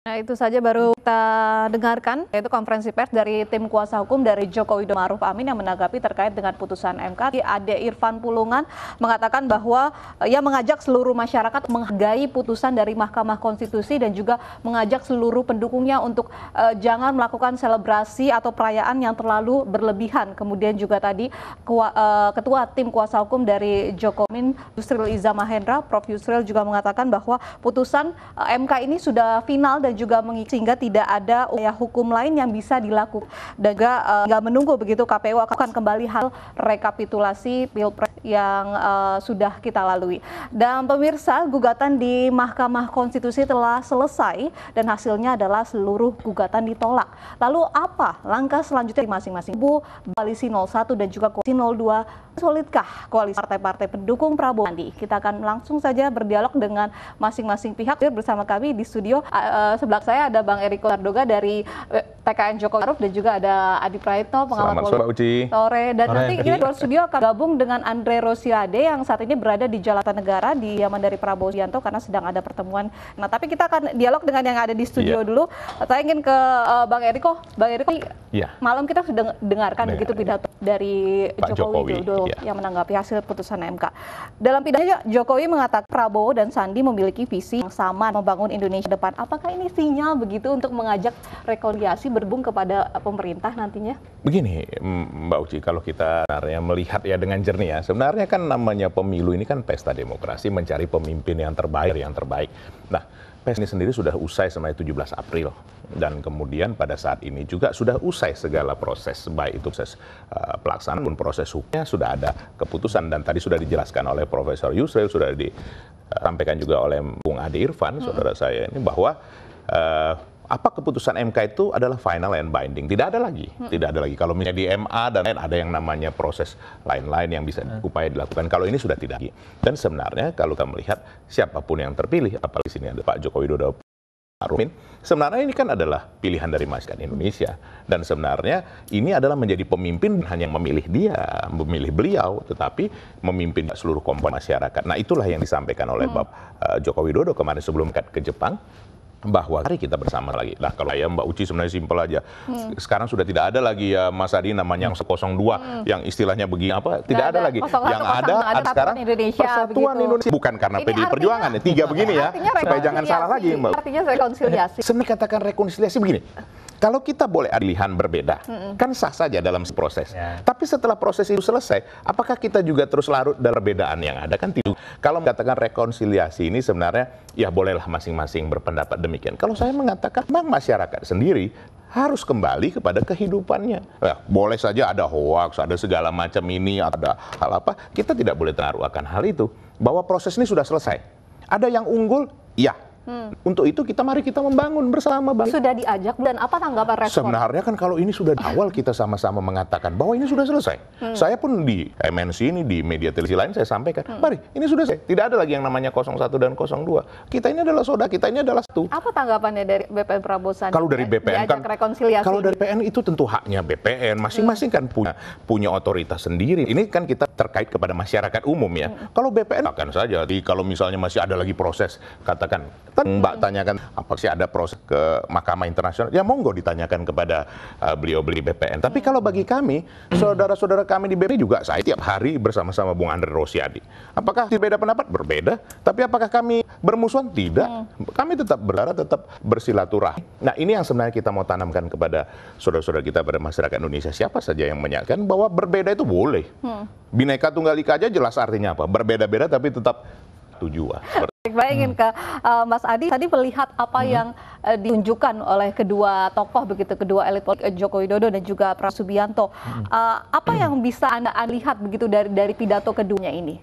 Nah itu saja baru kita dengarkan yaitu konferensi pers dari tim kuasa hukum dari Joko Widodo Maruf Amin yang menanggapi terkait dengan putusan MK. Ade Irfan Pulungan mengatakan bahwa eh, ia mengajak seluruh masyarakat menghargai putusan dari Mahkamah Konstitusi dan juga mengajak seluruh pendukungnya untuk uh, jangan melakukan selebrasi atau perayaan yang terlalu berlebihan. Kemudian juga tadi kua, uh, ketua tim kuasa hukum dari Joko Min Yusril Iza Mahendra, Prof Yusril juga mengatakan bahwa putusan uh, MK ini sudah final dan dan juga sehingga tidak ada upaya hukum lain yang bisa dilakukan dan juga uh, nggak menunggu begitu KPU akan kembali hal rekapitulasi pilpres yang uh, sudah kita lalui. Dan pemirsa, gugatan di Mahkamah Konstitusi telah selesai dan hasilnya adalah seluruh gugatan ditolak. Lalu apa langkah selanjutnya masing-masing Bu Balisi 01 dan juga Komisi 02 solidkah koalisi partai-partai pendukung Prabowo Sandi? Kita akan langsung saja berdialog dengan masing-masing pihak bersama kami di studio. Uh, sebelah saya ada Bang Eriko Sardoga dari e, TKN Joko Maruf dan juga ada Adi Praetno pengamat politik. Sore dan Sore. nanti kita di luar studio akan gabung dengan Andre Rosiade yang saat ini berada di Jalatan Negara di Yaman dari Prabowo Subianto karena sedang ada pertemuan. Nah, tapi kita akan dialog dengan yang ada di studio yeah. dulu. Saya ingin ke uh, Bang Eriko. Bang Eriko, yeah. malam kita sudah dengarkan begitu pidato dari Pak Jokowi, Jokowi. Dodo yeah. yang menanggapi hasil putusan MK. Dalam pidatonya Jokowi mengatakan Prabowo dan Sandi memiliki visi yang sama membangun Indonesia depan. Apakah ini sinyal begitu untuk mengajak rekonsiliasi berbung kepada pemerintah nantinya? Begini, Mbak Uci, kalau kita sebenarnya melihat ya dengan jernih ya, sebenarnya kan namanya pemilu ini kan pesta demokrasi mencari pemimpin yang terbaik, yang terbaik. Nah, Pes ini sendiri sudah usai semai 17 April dan kemudian pada saat ini juga sudah usai segala proses baik itu proses uh, pelaksanaan pun proses hukumnya sudah ada keputusan dan tadi sudah dijelaskan oleh Profesor Yusril sudah disampaikan eh, juga oleh Bung Adi Irfan saudara saya ini bahwa uh, apa keputusan MK itu adalah final and binding. Tidak ada lagi, hmm. tidak ada lagi. Kalau misalnya di MA dan lain ada yang namanya proses lain-lain yang bisa hmm. upaya dilakukan. Kalau ini sudah tidak lagi. Dan sebenarnya kalau kita melihat siapapun yang terpilih, apalagi di sini ada Pak Joko Widodo Arumin, sebenarnya ini kan adalah pilihan dari masyarakat Indonesia dan sebenarnya ini adalah menjadi pemimpin hanya memilih dia, memilih beliau, tetapi memimpin seluruh komponen masyarakat. Nah itulah yang disampaikan oleh hmm. Bapak eh, Joko Widodo kemarin sebelum ke Jepang bahwa hari kita bersama lagi. Nah kalau ayam Mbak Uci sebenarnya simpel aja. Hmm. Sekarang sudah tidak ada lagi ya Mas Adi namanya yang 02 hmm. yang istilahnya begini apa? Tidak ada, ada lagi. yang 01, ada, ada sekarang Indonesia, Persatuan begitu. Indonesia bukan karena Ini PDI Perjuangan ya tiga begini ya supaya jangan salah lagi Mbak. Artinya rekonsiliasi. Seni katakan rekonsiliasi begini. Kalau kita boleh pilihan berbeda, mm -mm. kan sah saja dalam proses. Yeah. Tapi setelah proses itu selesai, apakah kita juga terus larut dalam perbedaan yang ada? Kan tidak. Kalau mengatakan rekonsiliasi ini sebenarnya ya bolehlah masing-masing berpendapat demikian. Kalau saya mengatakan, memang masyarakat sendiri harus kembali kepada kehidupannya. Nah, boleh saja ada hoax, ada segala macam ini, ada hal apa. Kita tidak boleh terlalu akan hal itu. Bahwa proses ini sudah selesai. Ada yang unggul, ya Hmm. Untuk itu kita mari kita membangun bersama bang. Sudah diajak dan apa tanggapan respon? Sebenarnya kan kalau ini sudah awal kita sama-sama mengatakan bahwa ini sudah selesai. Hmm. Saya pun di MNC ini di media televisi lain saya sampaikan, hmm. mari ini sudah selesai. Tidak ada lagi yang namanya 01 dan 02. Kita ini adalah soda kita ini adalah satu. Apa tanggapannya dari BPN Prabowo Sandi? Kalau dari eh, BPN kan rekonsiliasi. Kalau dari BPN itu tentu haknya BPN masing-masing kan punya punya otoritas sendiri. Ini kan kita terkait kepada masyarakat umum ya. Hmm. Kalau BPN akan saja, Jadi kalau misalnya masih ada lagi proses katakan kan Mbak tanyakan apa sih ada proses ke Mahkamah Internasional? Ya monggo ditanyakan kepada uh, beliau beli BPN. Tapi hmm. kalau bagi kami, saudara-saudara kami di BPN juga saya tiap hari bersama-sama Bung Andre Rosiadi. Apakah berbeda pendapat? Berbeda. Tapi apakah kami bermusuhan? Tidak. Hmm. Kami tetap berdarah, tetap bersilaturahmi. Nah ini yang sebenarnya kita mau tanamkan kepada saudara-saudara kita pada masyarakat Indonesia. Siapa saja yang menyatakan bahwa berbeda itu boleh. Hmm. Bineka Tunggal Ika aja jelas artinya apa. Berbeda-beda tapi tetap tujuan. Ah. Baik, baik ingin hmm. ke uh, Mas Adi tadi melihat apa hmm. yang uh, ditunjukkan oleh kedua tokoh begitu kedua elit politik eh, Joko Widodo dan juga Prabowo Subianto. Hmm. Uh, apa hmm. yang bisa anda, lihat begitu dari dari pidato keduanya ini?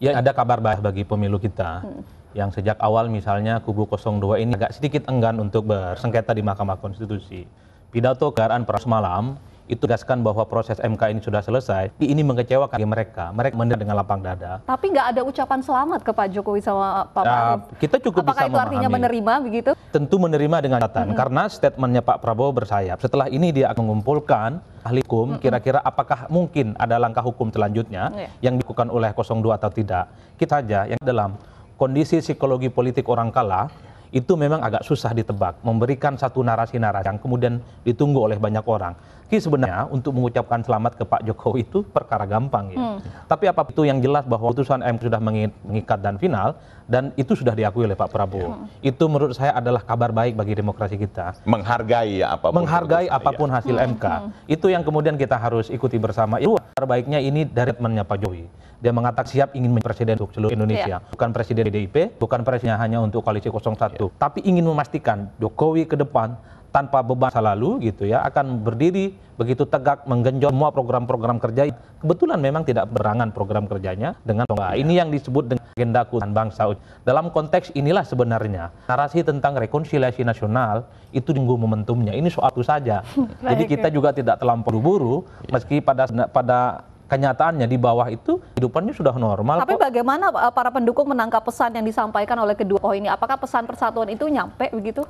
Ya ada kabar baik bagi pemilu kita. Hmm yang sejak awal misalnya kubu 02 ini agak sedikit enggan untuk bersengketa di Mahkamah Konstitusi. Pidato kegaraan peras malam itu gaskan bahwa proses MK ini sudah selesai, ini mengecewakan mereka. Mereka mendengar dengan lapang dada. Tapi nggak ada ucapan selamat ke Pak Jokowi sama Pak nah, Kita cukup Apakah bisa itu memahami. artinya menerima begitu? Tentu menerima dengan catatan, mm -hmm. karena statementnya Pak Prabowo bersayap. Setelah ini dia akan mengumpulkan ahli hukum, kira-kira mm -hmm. apakah mungkin ada langkah hukum selanjutnya -hmm. yang dilakukan oleh 02 atau tidak. Kita saja yang dalam kondisi psikologi politik orang kalah, itu memang agak susah ditebak memberikan satu narasi narasi yang kemudian ditunggu oleh banyak orang jadi sebenarnya untuk mengucapkan selamat ke Pak Jokowi itu perkara gampang ya hmm. tapi apa itu yang jelas bahwa putusan MK sudah mengikat dan final dan itu sudah diakui oleh Pak Prabowo hmm. itu menurut saya adalah kabar baik bagi demokrasi kita menghargai ya apapun menghargai apapun iya. hasil MK hmm. itu yang kemudian kita harus ikuti bersama itu baiknya ini dari temannya Pak Jokowi dia mengatakan siap ingin menjadi presiden untuk seluruh Indonesia. Yeah. Bukan presiden PDIP, bukan presiden hanya untuk koalisi 01, yeah. tapi ingin memastikan Jokowi ke depan tanpa beban masa lalu gitu ya akan berdiri begitu tegak menggenjot semua program-program kerja kebetulan memang tidak berangan program kerjanya dengan ya. ini yang disebut dengan agenda keutuhan bangsa dalam konteks inilah sebenarnya narasi tentang rekonsiliasi nasional itu tunggu momentumnya ini suatu saja jadi kita ya. juga tidak terlampau buru-buru meski pada pada kenyataannya di bawah itu hidupannya sudah normal. Tapi kok. bagaimana eh, para pendukung menangkap pesan yang disampaikan oleh kedua tokoh ini? Apakah pesan persatuan itu nyampe begitu?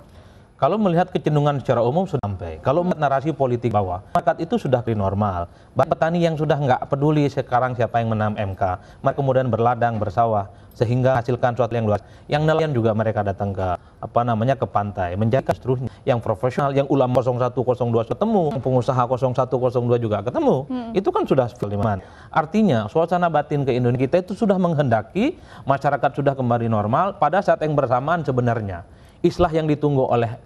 Kalau melihat kecenderungan secara umum sudah sampai. Kalau melihat narasi politik bahwa masyarakat itu sudah kembali normal. Bahkan petani yang sudah nggak peduli sekarang siapa yang menang MK, mereka kemudian berladang, bersawah, sehingga hasilkan sesuatu yang luas. Yang nelayan juga mereka datang ke apa namanya ke pantai, menjaga seterusnya. Yang profesional, yang ulama 0102 ketemu, yang pengusaha 0102 juga ketemu. Hmm. Itu kan sudah filman. Artinya suasana batin ke Indonesia kita itu sudah menghendaki masyarakat sudah kembali normal pada saat yang bersamaan sebenarnya. Islah yang ditunggu oleh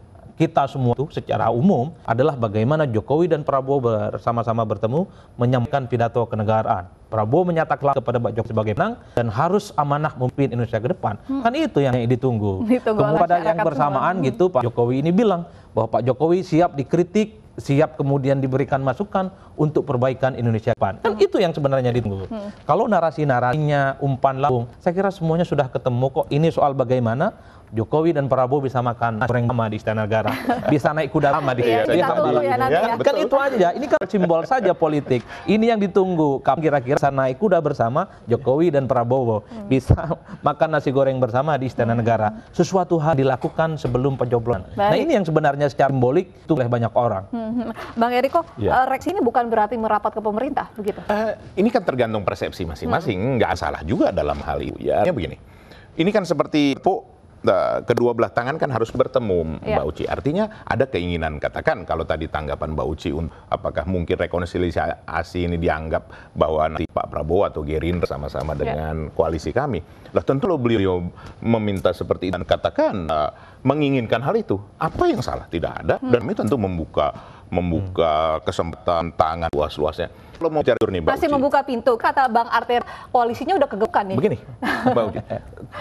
kita semua itu secara umum adalah bagaimana Jokowi dan Prabowo bersama-sama bertemu menyampaikan pidato kenegaraan. Prabowo menyatakan kepada Pak Jokowi sebagai menang dan harus amanah memimpin Indonesia ke depan. Hmm. Kan itu yang ditunggu. ditunggu Kemudian yang bersamaan semua. gitu Pak Jokowi ini bilang bahwa Pak Jokowi siap dikritik siap kemudian diberikan masukan untuk perbaikan Indonesia depan. Kan hmm. itu yang sebenarnya ditunggu. Hmm. Kalau narasi-narasinya umpan lambung, saya kira semuanya sudah ketemu kok. Ini soal bagaimana Jokowi dan Prabowo bisa makan goreng sama di Istana Negara, bisa naik kuda sama di iya, Istana Negara. Iya, kan itu aja, ini kan simbol saja politik. Ini yang ditunggu. Kira-kira bisa naik kuda bersama Jokowi dan Prabowo, hmm. bisa makan nasi goreng bersama di Istana hmm. Negara. Sesuatu hal dilakukan sebelum pencoblosan. Nah ini yang sebenarnya secara simbolik itu oleh banyak orang. Hmm, Bang Eriko, ya. reaksi ini bukan berarti merapat ke pemerintah, begitu? Uh, ini kan tergantung persepsi masing-masing, nggak salah juga dalam hal itu. Ya begini, ini kan seperti Eh, kedua belah tangan kan harus bertemu ya. Mbak Uci. Artinya ada keinginan katakan kalau tadi tanggapan Mbak Uci apakah mungkin rekonsiliasi ini dianggap bahwa nanti Pak Prabowo atau Gerindra sama-sama iya. dengan ya. koalisi kami. Lah tentu lo beliau meminta seperti itu dan katakan uh, menginginkan hal itu. Apa yang salah? Tidak ada. Hmm. Dan kami tentu membuka membuka kesempatan tangan luas-luasnya. Lo mau cari nih, Mbak Masih membuka pintu, kata Bang Arter, koalisinya udah kegepkan nih. Begini, Mbak Uci,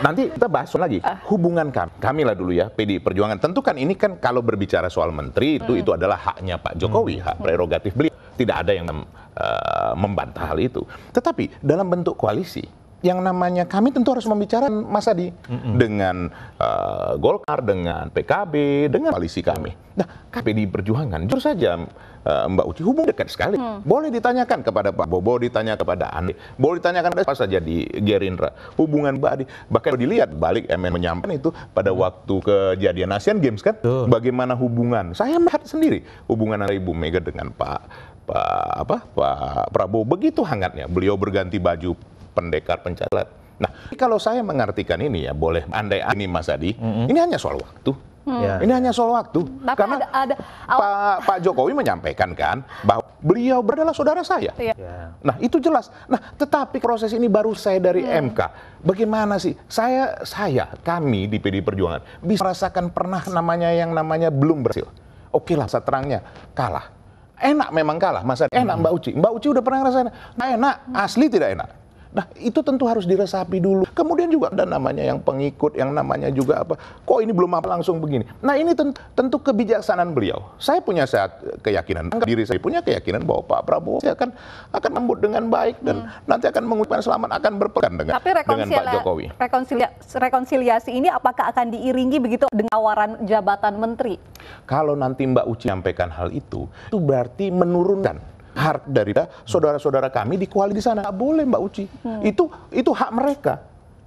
nanti kita bahas lagi. Ah. Hubungan kami, kami lah dulu ya, PD Perjuangan. Tentu kan ini kan kalau berbicara soal menteri, itu hmm. itu adalah haknya Pak Jokowi, hmm. hak prerogatif beliau. Tidak ada yang uh, membantah hal itu. Tetapi dalam bentuk koalisi, yang namanya kami tentu harus membicarakan Mas Adi mm-hmm. dengan uh, Golkar, dengan PKB, dengan koalisi kami. Nah, KPD Perjuangan jujur saja uh, Mbak Uci hubung dekat sekali. Mm. Boleh ditanyakan kepada Pak Bobo, ditanya kepada Andi, boleh ditanyakan apa saja di Gerindra. Hubungan Mbak Adi bahkan dilihat balik MN menyampaikan itu pada waktu kejadian Asian Games kan, Tuh. bagaimana hubungan? Saya melihat sendiri hubungan antara Ibu Mega dengan Pak Pak apa Pak Prabowo begitu hangatnya. Beliau berganti baju pendekar pencalat. Nah, kalau saya mengartikan ini ya, boleh andai ini Mas Adi, mm -hmm. ini hanya soal waktu. Hmm. Ini ya. hanya soal waktu. Tapi Karena ada, ada, Pak, Pak Jokowi menyampaikan kan bahwa beliau adalah saudara saya. Iya. Ya. Nah itu jelas. Nah tetapi proses ini baru saya dari hmm. MK. Bagaimana sih saya saya kami di PD Perjuangan bisa merasakan pernah namanya yang namanya belum berhasil. Oke lah seterangnya kalah. Enak memang kalah masa enak hmm. Mbak Uci. Mbak Uci udah pernah ngerasain. Nah, enak asli tidak enak. Nah, itu tentu harus diresapi dulu. Kemudian juga ada namanya yang pengikut, yang namanya juga apa. Kok ini belum apa langsung begini. Nah, ini tentu, tentu kebijaksanaan beliau. Saya punya saat eh, keyakinan, diri saya punya keyakinan bahwa Pak Prabowo akan akan lembut dengan baik dan hmm. nanti akan mengucapkan selamat, akan berpegang dengan, Tapi dengan Pak Jokowi. Rekonsilia rekonsiliasi ini apakah akan diiringi begitu dengan tawaran jabatan menteri? Kalau nanti Mbak Uci sampaikan hal itu, itu berarti menurunkan hard dari saudara-saudara kami di kuali di sana. Nggak boleh Mbak Uci. Hmm. Itu itu hak mereka.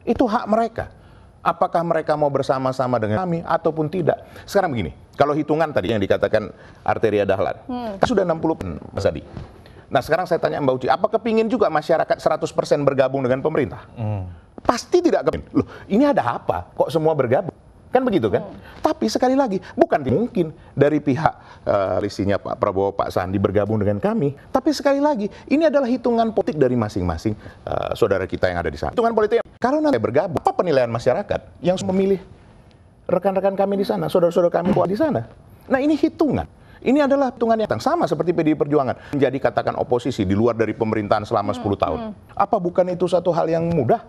Itu hak mereka. Apakah mereka mau bersama-sama dengan kami ataupun tidak? Sekarang begini, kalau hitungan tadi yang dikatakan arteria dahlan, hmm. kan sudah 60 Mas Adi. Nah sekarang saya tanya Mbak Uci, apa kepingin juga masyarakat 100% bergabung dengan pemerintah? Hmm. Pasti tidak kepingin. Loh, ini ada apa? Kok semua bergabung? kan begitu kan? Hmm. Tapi sekali lagi bukan mungkin dari pihak uh, eh, listinya Pak Prabowo Pak Sandi bergabung dengan kami, tapi sekali lagi ini adalah hitungan politik dari masing-masing uh, saudara kita yang ada di sana. Hitungan politik kalau nanti bergabung apa penilaian masyarakat yang memilih rekan-rekan kami di sana, saudara-saudara kami kuat di sana. Nah ini hitungan. Ini adalah hitungan yang sama seperti PDI Perjuangan menjadi katakan oposisi di luar dari pemerintahan selama 10 hmm, tahun. Hmm. Apa bukan itu satu hal yang mudah?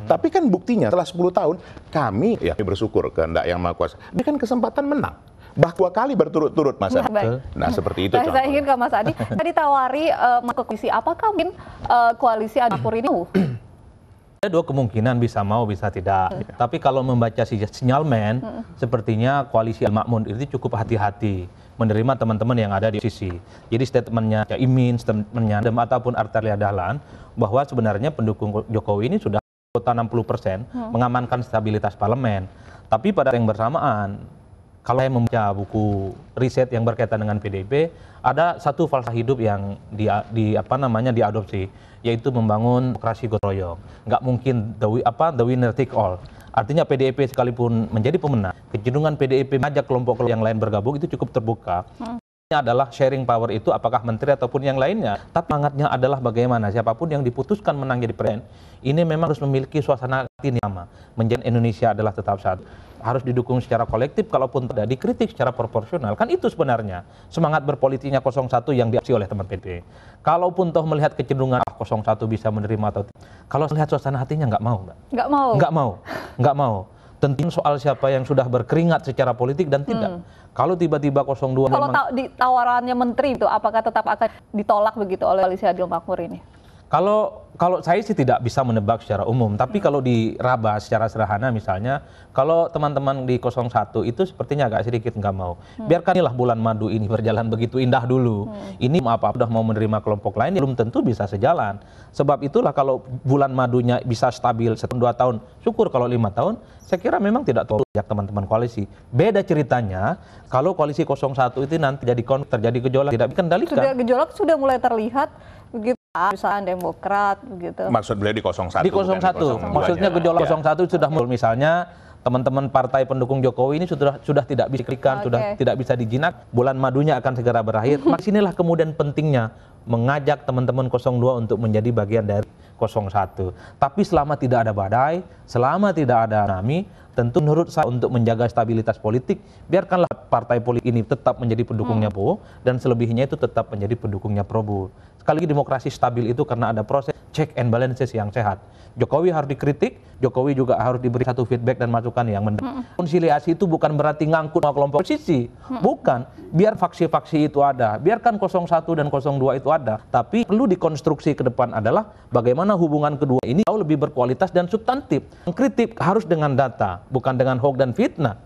Hmm. Tapi kan buktinya setelah 10 tahun kami ya bersyukur kehendak yang Maha Kuasa. kan kesempatan menang bah dua kali berturut-turut Mas Adi. Nah, Baik. Nah, nah seperti itu. saya ingin ke Mas Adi. Tadi tawari uh, eh, ke koalisi, apakah mungkin uh, koalisi Adipur ini? Ada dua kemungkinan bisa mau bisa tidak. Hmm. Tapi kalau membaca sinyalmen, hmm. sepertinya koalisi Al Makmun itu cukup hati-hati menerima teman-teman yang ada di sisi. Jadi statementnya Imin, statementnya Dem ataupun Arteria Dahlan bahwa sebenarnya pendukung Jokowi ini sudah kota 60 persen hmm. mengamankan stabilitas parlemen. Tapi pada yang bersamaan, kalau saya membaca buku riset yang berkaitan dengan PDIP, ada satu falsafah hidup yang di, di apa namanya diadopsi, yaitu membangun demokrasi gotong royong. Nggak mungkin the apa the winner take all. Artinya PDIP sekalipun menjadi pemenang, kecenderungan PDIP mengajak kelompok yang lain bergabung itu cukup terbuka. Hmm adalah sharing power itu apakah menteri ataupun yang lainnya tapi semangatnya adalah bagaimana siapapun yang diputuskan menang jadi presiden ini memang harus memiliki suasana hati yang sama menjadi Indonesia adalah tetap satu harus didukung secara kolektif kalaupun tidak dikritik secara proporsional kan itu sebenarnya semangat berpolitiknya 01 yang diaksi oleh teman PDP kalaupun toh melihat kecenderungan ah, 01 bisa menerima atau kalau melihat suasana hatinya nggak mau nggak mau nggak mau nggak mau tentang soal siapa yang sudah berkeringat secara politik dan tidak. Hmm. Kalau tiba-tiba 02 kalau memang... tawarannya menteri itu apakah tetap akan ditolak begitu oleh koalisi Adil Makmur ini? kalau kalau saya sih tidak bisa menebak secara umum, tapi hmm. kalau diraba secara sederhana misalnya, kalau teman-teman di 01 itu sepertinya agak sedikit nggak mau. Hmm. bulan madu ini berjalan begitu indah dulu. Hmm. Ini apa sudah mau menerima kelompok lain ya belum tentu bisa sejalan. Sebab itulah kalau bulan madunya bisa stabil setahun dua tahun, syukur kalau lima tahun, saya kira memang tidak terlalu banyak teman-teman koalisi. Beda ceritanya kalau koalisi 01 itu nanti jadi terjadi gejolak tidak dikendalikan. Sudah Gejolak sudah mulai terlihat Perusahaan Demokrat gitu. Maksud beliau di 01. Di 01. 01. Maksudnya gejolak ya. 01 sudah muncul misalnya teman-teman partai pendukung Jokowi ini sudah sudah tidak bisa diklikan, okay. sudah tidak bisa dijinak, bulan madunya akan segera berakhir. Maksinilah kemudian pentingnya mengajak teman-teman 02 untuk menjadi bagian dari 01, tapi selama tidak ada badai selama tidak ada nami tentu menurut saya untuk menjaga stabilitas politik biarkanlah partai politik ini tetap menjadi pendukungnya hmm. Prabowo dan selebihnya itu tetap menjadi pendukungnya Prabowo sekali lagi demokrasi stabil itu karena ada proses check and balances yang sehat Jokowi harus dikritik Jokowi juga harus diberi satu feedback dan masukan yang mendalam hmm. konsiliasi itu bukan berarti ngangkut kelompok sisi, hmm. bukan biar faksi-faksi itu ada biarkan 01 dan 02 itu ada tapi perlu dikonstruksi ke depan adalah bagaimana bagaimana hubungan kedua ini jauh lebih berkualitas dan substantif. mengkritik harus dengan data bukan dengan hoax dan fitnah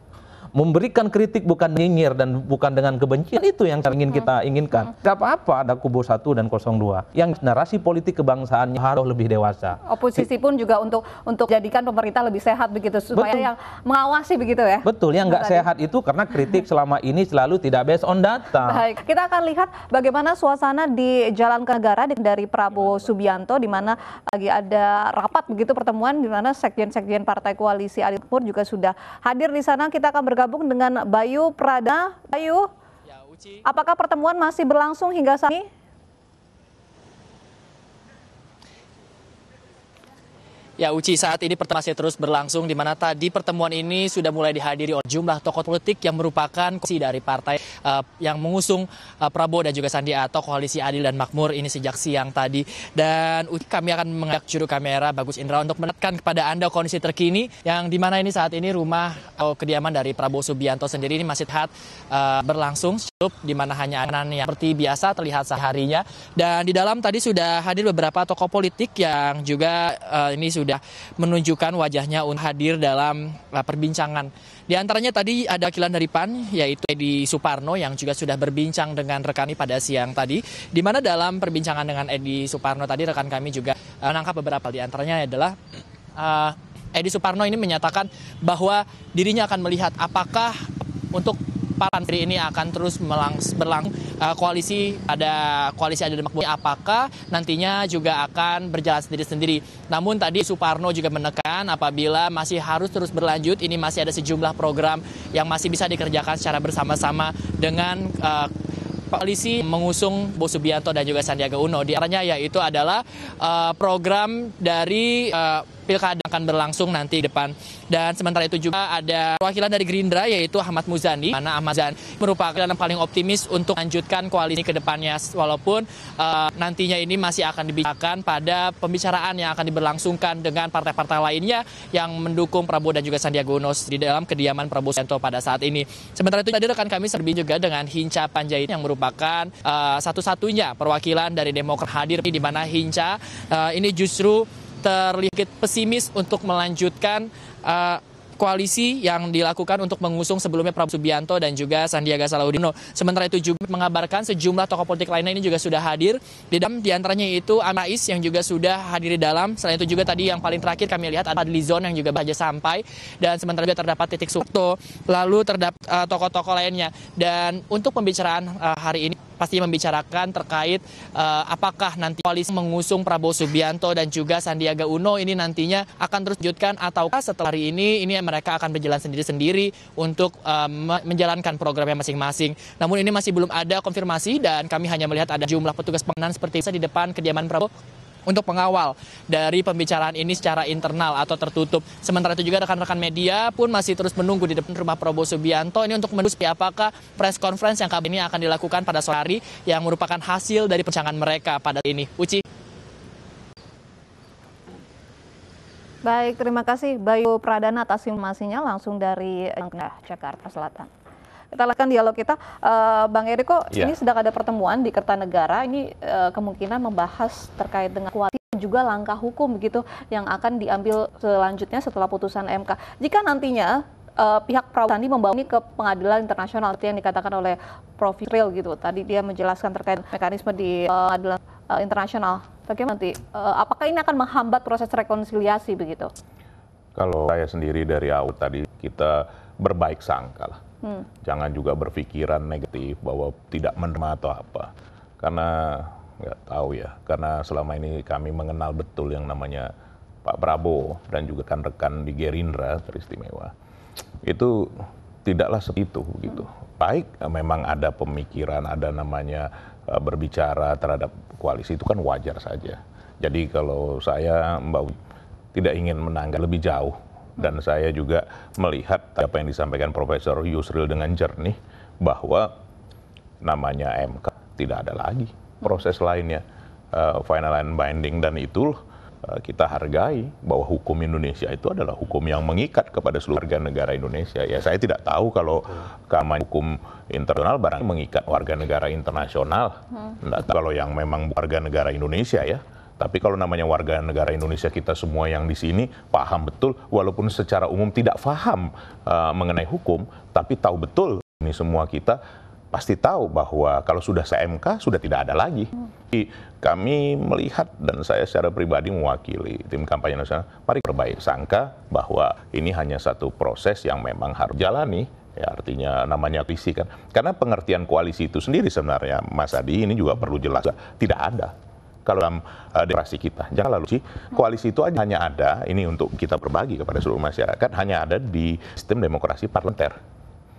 memberikan kritik bukan nyinyir dan bukan dengan kebencian itu yang ingin kita inginkan. Gak apa-apa ada kubu satu dan 02. Yang narasi politik kebangsaannya harus lebih dewasa. Oposisi pun juga untuk untuk jadikan pemerintah lebih sehat begitu supaya Betul. yang mengawasi begitu ya. Betul, yang nggak sehat itu karena kritik selama ini selalu tidak based on data. Baik, kita akan lihat bagaimana suasana di Jalan Negara dari Prabowo Subianto di mana lagi ada rapat begitu pertemuan di mana sekjen-sekjen partai koalisi Adipur juga sudah hadir di sana. Kita akan bergabung bergabung dengan Bayu Prada. Bayu, ya, apakah pertemuan masih berlangsung hingga saat ini? Ya Uci, saat ini pertemuan masih terus berlangsung di mana tadi pertemuan ini sudah mulai dihadiri oleh jumlah tokoh politik yang merupakan koalisi dari partai uh, yang mengusung uh, Prabowo dan juga Sandi atau Koalisi Adil dan Makmur ini sejak siang tadi. Dan Uci, kami akan mengajak juru kamera Bagus Indra untuk menekan kepada Anda kondisi terkini yang di mana ini saat ini rumah atau kediaman dari Prabowo Subianto sendiri ini masih terlihat uh, berlangsung di mana hanya anan yang seperti biasa terlihat seharinya. Dan di dalam tadi sudah hadir beberapa tokoh politik yang juga uh, ini sudah sudah menunjukkan wajahnya untuk hadir dalam eh, perbincangan. Di antaranya tadi ada wakilan dari PAN, yaitu Edi Suparno yang juga sudah berbincang dengan rekan kami pada siang tadi, di mana dalam perbincangan dengan Edi Suparno tadi rekan kami juga eh, menangkap beberapa, di antaranya adalah uh, Edi Suparno ini menyatakan bahwa dirinya akan melihat apakah untuk papan sendiri ini akan terus berlangsung eh, koalisi ada koalisi ada demak apakah nantinya juga akan berjalan sendiri-sendiri. Namun tadi Suparno juga menekan apabila masih harus terus berlanjut ini masih ada sejumlah program yang masih bisa dikerjakan secara bersama-sama dengan uh, koalisi mengusung Bo Subianto dan juga Sandiaga Uno. Di antaranya yaitu adalah uh, program dari uh, pilkada akan berlangsung nanti di depan. Dan sementara itu juga ada perwakilan dari Gerindra yaitu Ahmad Muzani. Mana Ahmad Muzani merupakan yang paling optimis untuk lanjutkan koalisi ke depannya walaupun uh, nantinya ini masih akan dibicarakan pada pembicaraan yang akan diberlangsungkan dengan partai-partai lainnya yang mendukung Prabowo dan juga Sandiaga Uno di dalam kediaman Prabowo Sento pada saat ini. Sementara itu tadi rekan kami serbi juga dengan Hinca Panjait yang merupakan uh, satu-satunya perwakilan dari Demokrat hadir di mana Hinca uh, ini justru terlihat pesimis untuk melanjutkan uh, koalisi yang dilakukan untuk mengusung sebelumnya Prabowo Subianto dan juga Sandiaga Salahuddin. Sementara itu juga mengabarkan sejumlah tokoh politik lainnya ini juga sudah hadir. Di dalam diantaranya itu Anais yang juga sudah hadir di dalam. Selain itu juga tadi yang paling terakhir kami lihat ada Lizon yang juga saja sampai. Dan sementara juga terdapat titik sukto. Lalu terdapat eh, tokoh-tokoh uh, lainnya. Dan untuk pembicaraan uh, hari ini pastinya membicarakan terkait uh, apakah nanti koalisi mengusung Prabowo Subianto dan juga Sandiaga Uno ini nantinya akan terus dilanjutkan ataukah setelah hari ini ini mereka akan berjalan sendiri-sendiri untuk um, menjalankan programnya masing-masing. Namun ini masih belum ada konfirmasi dan kami hanya melihat ada jumlah petugas pengenan seperti bisa di depan kediaman Prabowo untuk pengawal dari pembicaraan ini secara internal atau tertutup. Sementara itu juga rekan-rekan media pun masih terus menunggu di depan rumah Prabowo Subianto ini untuk menunggu seperti apakah press conference yang kali ini akan dilakukan pada sore hari yang merupakan hasil dari perbincangan mereka pada ini. Uci. Baik, terima kasih Bayu Pradana atas informasinya langsung dari Jakarta Selatan. Kita lakukan dialog kita. Uh, Bang Eriko, yeah. ini sedang ada pertemuan di Kertanegara. Ini uh, kemungkinan membahas terkait dengan kualitas juga langkah hukum begitu yang akan diambil selanjutnya setelah putusan MK. Jika nantinya uh, pihak Prabowo Sandi membawa ini ke pengadilan internasional yang dikatakan oleh Prof. Ril gitu. Tadi dia menjelaskan terkait mekanisme di uh, pengadilan uh, internasional. Bagaimana nanti? Uh, apakah ini akan menghambat proses rekonsiliasi begitu? Kalau saya sendiri dari awal tadi kita berbaik sangka lah hmm. jangan juga berpikiran negatif bahwa tidak menerima atau apa karena nggak tahu ya karena selama ini kami mengenal betul yang namanya Pak Prabowo dan juga rekan-rekan di Gerindra teristimewa itu tidaklah segitu begitu hmm. baik eh, memang ada pemikiran ada namanya eh, berbicara terhadap koalisi itu kan wajar saja jadi kalau saya Mbak tidak ingin menanggap lebih jauh dan saya juga melihat apa yang disampaikan Profesor Yusril dengan jernih bahwa namanya MK tidak ada lagi proses lainnya uh, final and binding dan itu uh, eh, kita hargai bahwa hukum Indonesia itu adalah hukum yang mengikat kepada seluruh warga negara Indonesia. Ya saya tidak tahu kalau keamanan hukum internasional barang mengikat warga negara internasional. Hmm. tahu kalau yang memang warga negara Indonesia ya tapi kalau namanya warga negara Indonesia kita semua yang di sini paham betul, walaupun secara umum tidak paham uh, mengenai hukum, tapi tahu betul ini semua kita pasti tahu bahwa kalau sudah CMK sudah tidak ada lagi. Jadi kami melihat dan saya secara pribadi mewakili tim kampanye nasional, mari perbaik sangka bahwa ini hanya satu proses yang memang harus jalani ya artinya namanya koalisi kan karena pengertian koalisi itu sendiri sebenarnya Mas Adi ini juga perlu jelas tidak ada kalau dalam uh, demokrasi kita. Jangan lalu sih koalisi itu aja hanya ada ini untuk kita berbagi kepada seluruh masyarakat hanya ada di sistem demokrasi parlementer.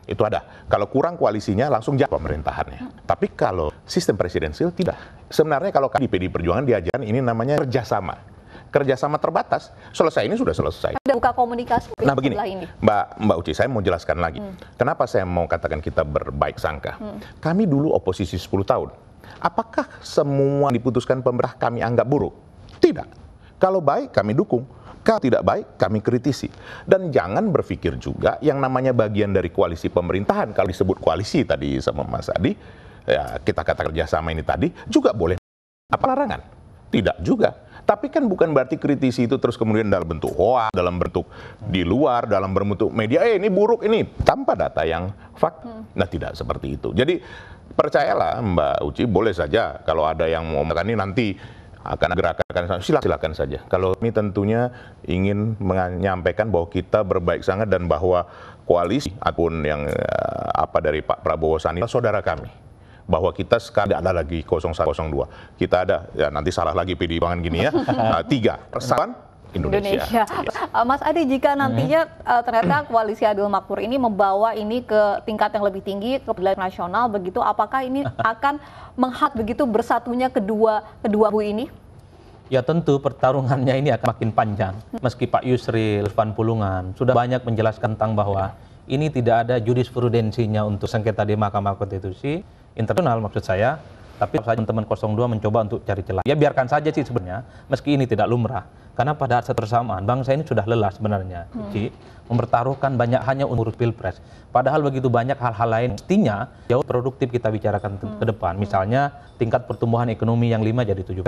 Itu ada. Kalau kurang koalisinya langsung jatuh pemerintahannya. Tapi kalau sistem presidensil tidak. Sebenarnya kalau di PD Perjuangan diajarkan ini namanya kerjasama kerjasama terbatas. Selesai ini sudah selesai. Ada buka komunikasi. Nah begini, ini. Mbak Mbak Uci, saya mau jelaskan lagi. Hmm. Kenapa saya mau katakan kita berbaik sangka? Hmm. Kami dulu oposisi 10 tahun. Apakah semua diputuskan pemerintah kami anggap buruk? Tidak. Kalau baik kami dukung, kalau tidak baik kami kritisi. Dan jangan berpikir juga yang namanya bagian dari koalisi pemerintahan kalau disebut koalisi tadi sama Mas Adi, ya kita kata kerjasama ini tadi juga boleh apa larangan? Tidak juga. Tapi kan bukan berarti kritisi itu terus kemudian dalam bentuk hoa, dalam bentuk di luar, dalam bentuk media, eh ini buruk ini, tanpa data yang fakta. Hmm. Nah tidak seperti itu. Jadi percayalah Mbak Uci boleh saja kalau ada yang mau makan ini nanti akan gerakan silakan, silakan saja. Kalau ini tentunya ingin menyampaikan bahwa kita berbaik sangat dan bahwa koalisi ataupun yang eh, apa dari Pak Prabowo Sandi saudara kami bahwa kita sekarang tidak ada lagi 0102. Kita ada ya nanti salah lagi PD bangan gini ya. Nah, tiga persatuan Indonesia. Indonesia. Yes. Uh, Mas Adi, jika mm-hmm. nantinya hmm. ternyata koalisi Adil Makmur ini membawa ini ke tingkat yang lebih tinggi ke pilihan nasional begitu, apakah ini akan menghak begitu bersatunya kedua kedua bu ini? Ya tentu pertarungannya ini akan makin panjang. Hmm. Meski Pak Yusril, Van Pulungan sudah banyak menjelaskan tentang bahwa ini tidak ada jurisprudensinya untuk sengketa di Mahkamah Konstitusi internasional maksud saya. Tapi teman-teman 02 mencoba untuk cari celah. Ya biarkan saja sih sebenarnya, meski ini tidak lumrah karena pada saat bersamaan bangsa ini sudah lelah sebenarnya hmm. Ci, mempertaruhkan banyak hanya urut pilpres padahal begitu banyak hal-hal lain mestinya jauh produktif kita bicarakan hmm. ke depan misalnya tingkat pertumbuhan ekonomi yang lima jadi 7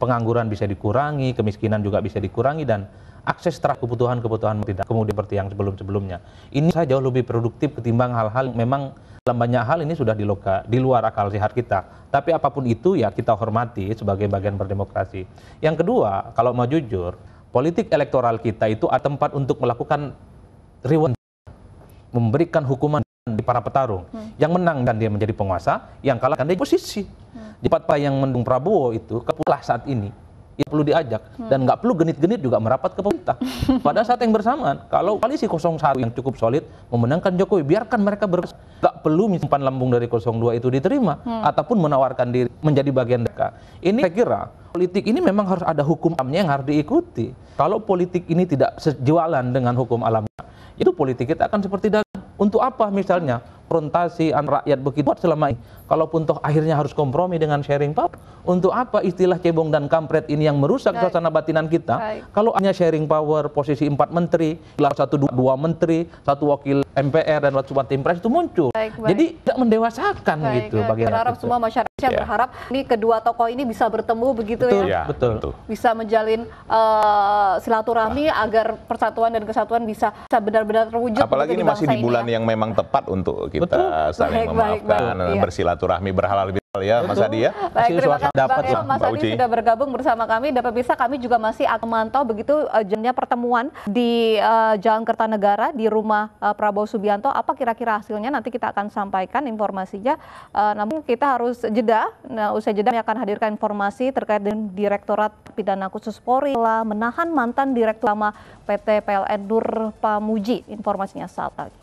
pengangguran bisa dikurangi kemiskinan juga bisa dikurangi dan akses terhadap kebutuhan-kebutuhan tidak kemudian seperti yang sebelum-sebelumnya. Ini saya jauh lebih produktif ketimbang hal-hal yang memang dalam banyak hal ini sudah diloka, di luar akal sehat kita. Tapi apapun itu ya kita hormati sebagai bagian berdemokrasi. Yang kedua, kalau mau jujur, politik elektoral kita itu ada tempat untuk melakukan reward, memberikan hukuman di para petarung. Hmm. Yang menang dan dia menjadi penguasa, yang kalah kan dia posisi. Hmm. Di partai yang mendung Prabowo itu kepulah saat ini itu perlu diajak dan nggak perlu genit-genit juga merapat ke pemerintah. Pada saat yang bersamaan, kalau koalisi 01 yang cukup solid memenangkan Jokowi, biarkan mereka ber nggak perlu menyimpan lambung dari 02 itu diterima hmm. ataupun menawarkan diri menjadi bagian mereka. Ini saya kira politik ini memang harus ada hukum alamnya yang harus diikuti. Kalau politik ini tidak sejualan dengan hukum alamnya, itu politik kita akan seperti dagang. Untuk apa misalnya? konfrontasi antara rakyat begitu buat selama ini. Kalaupun toh akhirnya harus kompromi dengan sharing power, untuk apa istilah cebong dan kampret ini yang merusak Baik. suasana batinan kita? Baik. Kalau hanya sharing power, posisi empat menteri, satu dua, menteri, satu wakil MPR dan satu wakil Timpres itu muncul. Baik, baik. Jadi tidak mendewasakan baik, gitu ya. bagaimana. Berharap itu. semua masyarakat yeah. Iya. berharap ini kedua tokoh ini bisa bertemu begitu betul, ya. ya. Betul. Bisa menjalin uh, silaturahmi nah. agar persatuan dan kesatuan bisa, benar-benar terwujud. Apalagi ini masih di bulan ya. yang memang tepat untuk kita kita Betul. saling baik, memaafkan, baik, baik. Iya. bersilaturahmi, berhalal ya Mas Adi ya. Baik, terima kasih dapat Bang Mas Adi sudah bergabung bersama kami. Dapat bisa kami juga masih akan memantau begitu uh, pertemuan di uh, Jalan Kertanegara di rumah uh, Prabowo Subianto. Apa kira-kira hasilnya nanti kita akan sampaikan informasinya. Uh, namun kita harus jeda. Nah, usai jeda kami akan hadirkan informasi terkait dengan Direktorat Pidana Khusus Polri telah menahan mantan Direktur Lama PT PLN Nur Pamuji. Informasinya saat lagi.